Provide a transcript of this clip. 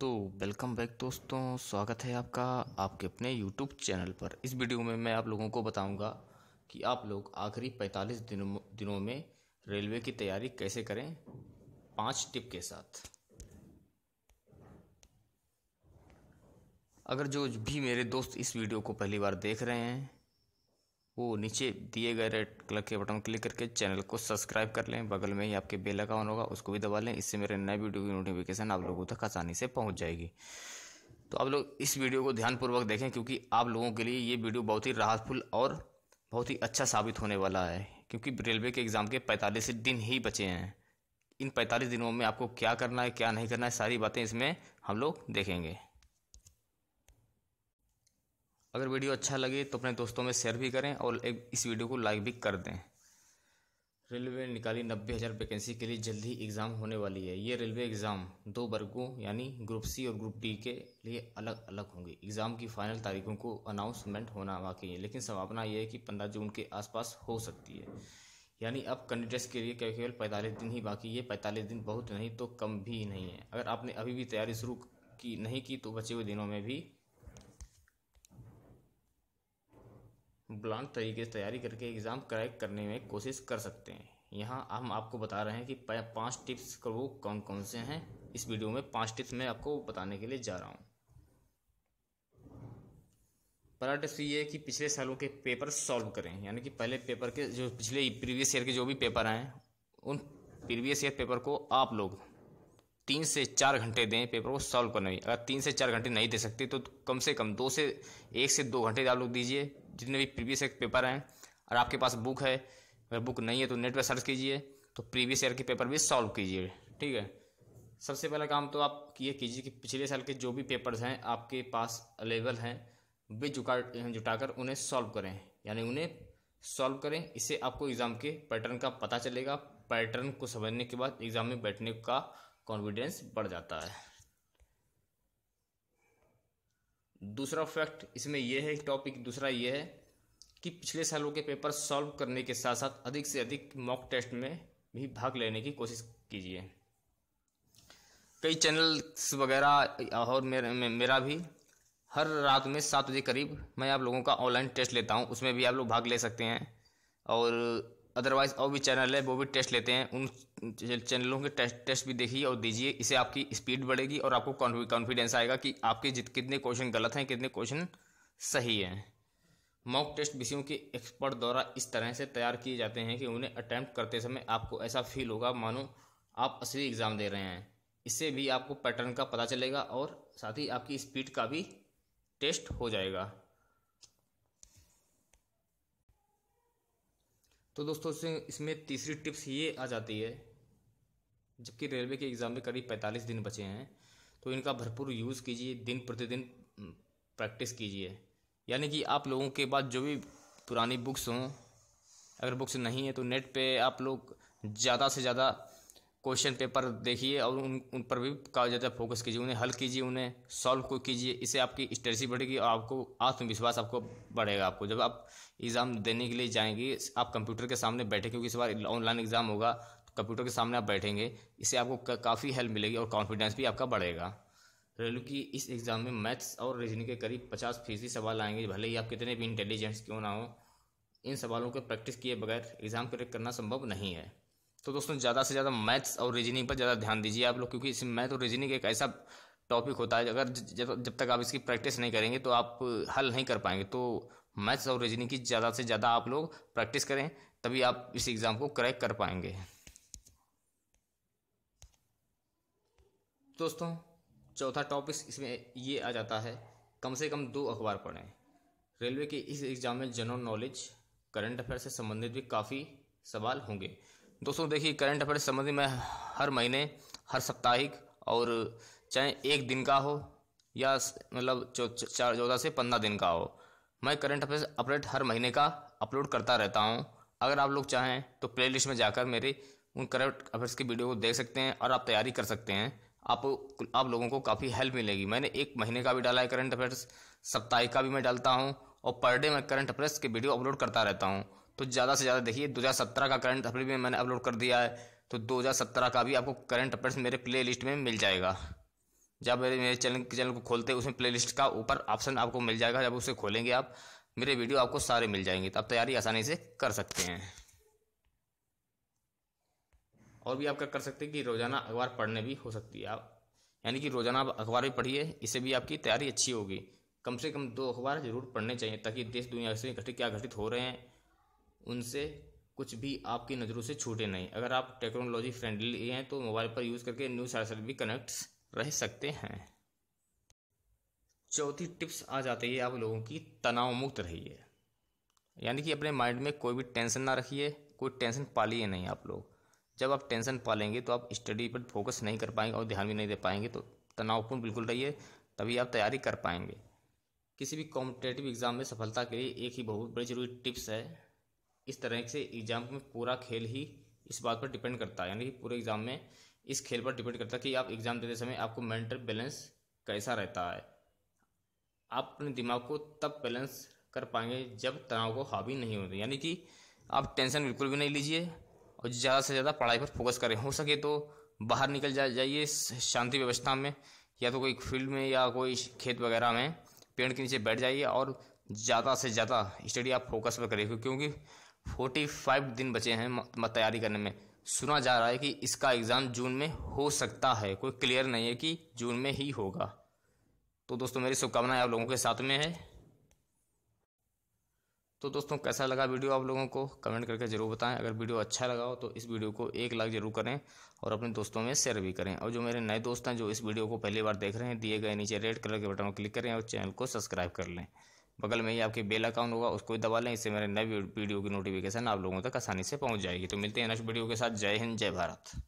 तो welcome back दोस्तों स्वागत है आपका आपके अपने यूट्यूब चैनल पर इस वीडियो में मैं आप लोगों को बताऊंगा कि आप लोग आखिरी 45 दिनों दिनों में रेलवे की तैयारी कैसे करें पांच टिप के साथ अगर जो भी मेरे दोस्त इस वीडियो को पहली बार देख रहे हैं वो नीचे दिए गए रेड कलर के बटन क्लिक करके चैनल को सब्सक्राइब कर लें बगल में ही आपके बेल अकाउन होगा उसको भी दबा लें इससे मेरे नए वीडियो की नोटिफिकेशन आप लोगों तक आसानी से पहुँच जाएगी तो आप लोग इस वीडियो को ध्यानपूर्वक देखें क्योंकि आप लोगों के लिए ये वीडियो बहुत ही राहतफुल और बहुत ही अच्छा साबित होने वाला है क्योंकि रेलवे के एग्ज़ाम के पैंतालीस दिन ही बचे हैं इन पैंतालीस दिनों में आपको क्या करना है क्या नहीं करना है सारी बातें इसमें हम लोग देखेंगे अगर वीडियो अच्छा लगे तो अपने दोस्तों में शेयर भी करें और एक इस वीडियो को लाइक भी कर दें रेलवे निकाली नब्बे हज़ार वैकेंसी के लिए जल्द ही एग्ज़ाम होने वाली है ये रेलवे एग्ज़ाम दो वर्गों यानी ग्रुप सी और ग्रुप डी के लिए अलग अलग होंगे एग्ज़ाम की फाइनल तारीखों को अनाउंसमेंट होना बाकी है लेकिन संभावना यह है कि पंद्रह जून के आसपास हो सकती है यानी अब कैंडिडेट्स के लिए केवल पैंतालीस दिन ही बाकी है पैंतालीस दिन बहुत नहीं तो कम भी नहीं है अगर आपने अभी भी तैयारी शुरू की नहीं की तो बचे हुए दिनों में भी ब्लांक तरीके से तैयारी करके एग्ज़ाम क्रैक करने में कोशिश कर सकते हैं यहाँ हम आपको बता रहे हैं कि पांच टिप्स वो कौन कौन से हैं इस वीडियो में पांच टिप्स मैं आपको बताने के लिए जा रहा हूँ पहला टिप्स ये है कि पिछले सालों के पेपर सॉल्व करें यानी कि पहले पेपर के जो पिछले प्रीवियस ईयर के जो भी पेपर आए उन प्रीवियस ईयर पेपर को आप लोग तीन से चार घंटे दें पेपर को सॉल्व करने में अगर तीन से चार घंटे नहीं दे सकते तो कम से कम दो से एक से दो घंटे आप लोग दीजिए जितने भी प्रीवियस ईयर के पेपर हैं और आपके पास बुक है अगर बुक नहीं है तो नेट पर सर्च कीजिए तो प्रीवियस ईयर के पेपर भी सॉल्व कीजिए ठीक है सबसे पहला काम तो आप ये कीजिए कि पिछले साल के जो भी पेपर्स हैं आपके पास अवेलेबल हैं वे जुटा जुटाकर उन्हें सॉल्व करें यानी उन्हें सॉल्व करें इससे आपको एग्ज़ाम के पैटर्न का पता चलेगा पैटर्न को समझने के बाद एग्ज़ाम में बैठने का कॉन्फिडेंस बढ़ जाता है दूसरा फैक्ट इसमें यह है टॉपिक दूसरा यह है कि पिछले सालों के पेपर सॉल्व करने के साथ साथ अधिक से अधिक मॉक टेस्ट में भी भाग लेने की कोशिश कीजिए कई चैनल्स वगैरह और मेरा, मेरा भी हर रात में सात बजे करीब मैं आप लोगों का ऑनलाइन टेस्ट लेता हूं उसमें भी आप लोग भाग ले सकते हैं और अदरवाइज और भी चैनल है वो भी टेस्ट लेते हैं उन चैनलों के टेस्ट टेस्ट भी देखिए और दीजिए इससे आपकी स्पीड बढ़ेगी और आपको कॉन्फिडेंस आएगा कि आपके जित कितने क्वेश्चन गलत हैं कितने क्वेश्चन सही हैं मॉक टेस्ट विषयों के एक्सपर्ट द्वारा इस तरह से तैयार किए जाते हैं कि उन्हें अटैम्प्ट करते समय आपको ऐसा फील होगा मानो आप असली एग्ज़ाम दे रहे हैं इससे भी आपको पैटर्न का पता चलेगा और साथ ही आपकी स्पीड का भी टेस्ट हो जाएगा तो दोस्तों इसमें तीसरी टिप्स ये आ जाती है जबकि रेलवे के एग्ज़ाम में करीब पैंतालीस दिन बचे हैं तो इनका भरपूर यूज़ कीजिए दिन प्रतिदिन प्रैक्टिस कीजिए यानी कि आप लोगों के बाद जो भी पुरानी बुक्स हों अगर बुक्स नहीं है तो नेट पे आप लोग ज़्यादा से ज़्यादा क्वेश्चन पेपर देखिए और उन उन पर भी काफ़ी ज़्यादा फोकस कीजिए उन्हें हल कीजिए उन्हें सॉल्व को कीजिए इससे आपकी स्ट्रेसी बढ़ेगी और आपको आत्मविश्वास आपको बढ़ेगा आपको जब आप एग्ज़ाम देने के लिए जाएंगे आप कंप्यूटर के सामने बैठे क्योंकि इस बार ऑनलाइन एग्ज़ाम होगा तो कंप्यूटर के सामने आप बैठेंगे इससे आपको काफ़ी हेल्प मिलेगी और कॉन्फिडेंस भी आपका बढ़ेगा रेलू की इस एग्ज़ाम में मैथ्स और रीजनिंग के करीब पचास फीसदी सवाल आएंगे भले ही आप कितने भी इंटेलिजेंट्स क्यों ना हो इन सवालों के प्रैक्टिस किए बगैर एग्ज़ाम क्रैक करना संभव नहीं है तो दोस्तों ज़्यादा से ज़्यादा मैथ्स और रीजनिंग पर ज़्यादा ध्यान दीजिए आप लोग क्योंकि इसमें मैथ और रीजनिंग एक ऐसा टॉपिक होता है अगर जब जब तक आप इसकी प्रैक्टिस नहीं करेंगे तो आप हल नहीं कर पाएंगे तो मैथ्स और रीजनिंग की ज़्यादा से ज़्यादा आप लोग प्रैक्टिस करें तभी आप इस एग्ज़ाम को क्रैक कर पाएंगे दोस्तों चौथा टॉपिक इसमें ये आ जाता है कम से कम दो अखबार पढ़ें रेलवे के इस एग्ज़ाम में जनरल नॉलेज करंट अफेयर से संबंधित भी काफ़ी सवाल होंगे दोस्तों देखिए करंट अफेयर्स संबंधी मैं हर महीने हर साप्ताहिक और चाहे एक दिन का हो या मतलब चार चौदह से पंद्रह दिन का हो मैं करंट अफेयर्स अपडेट हर महीने का अपलोड करता रहता हूँ अगर आप लोग चाहें तो प्लेलिस्ट में जाकर मेरे उन करंट अफेयर्स की वीडियो को देख सकते हैं और आप तैयारी कर सकते हैं आप आप लोगों को काफ़ी हेल्प मिलेगी मैंने एक महीने का भी डाला है करंट अफेयर्स सप्ताहिक का भी मैं डालता हूँ और पर डे मैं करंट अफेयर्स के वीडियो अपलोड करता रहता हूँ तो ज़्यादा से ज़्यादा देखिए 2017 का करंट अफेयर भी मैंने अपलोड कर दिया है तो 2017 का भी आपको करंट अफेयर्स मेरे प्ले लिस्ट में मिल जाएगा जब मेरे मेरे चैनल चैनल को खोलते हैं उसमें प्ले लिस्ट का ऊपर ऑप्शन आपको मिल जाएगा जब उसे खोलेंगे आप मेरे वीडियो आपको सारे मिल जाएंगे तो आप तैयारी आसानी से कर सकते हैं और भी आप क्या कर सकते हैं कि रोज़ाना अखबार पढ़ने भी हो सकती है आप यानी कि रोज़ाना आप अखबार भी पढ़िए इससे भी आपकी तैयारी अच्छी होगी कम से कम दो अखबार जरूर पढ़ने चाहिए ताकि देश दुनिया से घटित क्या घटित हो रहे हैं उनसे कुछ भी आपकी नज़रों से छूटे नहीं अगर आप टेक्नोलॉजी फ्रेंडली हैं तो मोबाइल पर यूज़ करके न्यूज़ सड़सठ भी कनेक्ट्स रह सकते हैं चौथी टिप्स आ जाती है आप लोगों की तनाव मुक्त रहिए यानी कि अपने माइंड में कोई भी टेंशन ना रखिए कोई टेंशन पालिए नहीं आप लोग जब आप टेंशन पालेंगे तो आप स्टडी पर फोकस नहीं कर पाएंगे और ध्यान भी नहीं दे पाएंगे तो तनावपूर्ण बिल्कुल रहिए तभी आप तैयारी कर पाएंगे किसी भी कॉम्पिटेटिव एग्ज़ाम में सफलता के लिए एक ही बहुत बड़ी जरूरी टिप्स है इस तरह से एग्ज़ाम में पूरा खेल ही इस बात पर डिपेंड करता है यानी कि पूरे एग्ज़ाम में इस खेल पर डिपेंड करता है कि आप एग्ज़ाम देते समय आपको मेंटल बैलेंस कैसा रहता है आप अपने दिमाग को तब बैलेंस कर पाएंगे जब तनाव को हावी नहीं होते यानी कि आप टेंशन बिल्कुल भी नहीं लीजिए और ज़्यादा से ज़्यादा पढ़ाई पर फोकस करें हो सके तो बाहर निकल जा जाइए शांति व्यवस्था में या तो कोई फील्ड में या कोई खेत वगैरह में पेड़ के नीचे बैठ जाइए और ज़्यादा से ज़्यादा स्टडी आप फोकस पर करें क्योंकि फोर्टी फाइव दिन बचे हैं तैयारी करने में सुना जा रहा है कि इसका एग्ज़ाम जून में हो सकता है कोई क्लियर नहीं है कि जून में ही होगा तो दोस्तों मेरी शुभकामनाएं आप लोगों के साथ में है तो दोस्तों कैसा लगा वीडियो आप लोगों को कमेंट करके ज़रूर बताएं अगर वीडियो अच्छा लगा हो तो इस वीडियो को एक लाइक ज़रूर करें और अपने दोस्तों में शेयर भी करें और जो मेरे नए दोस्त हैं जो इस वीडियो को पहली बार देख रहे हैं दिए गए नीचे रेड कलर के बटन को क्लिक करें और चैनल को सब्सक्राइब कर लें बगल में ही आपके बेल अकाउंट होगा उसको भी दबा लें इससे मेरे नए वीडियो की नोटिफिकेशन आप लोगों तक आसानी से पहुंच जाएगी तो मिलते हैं नेक्स्ट वीडियो के साथ जय हिंद जय भारत